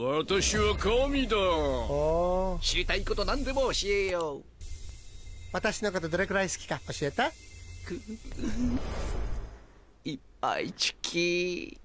私は神だ知りたいこと何でも教えよう私のことどれくらい好きか教えたいっぱいチキ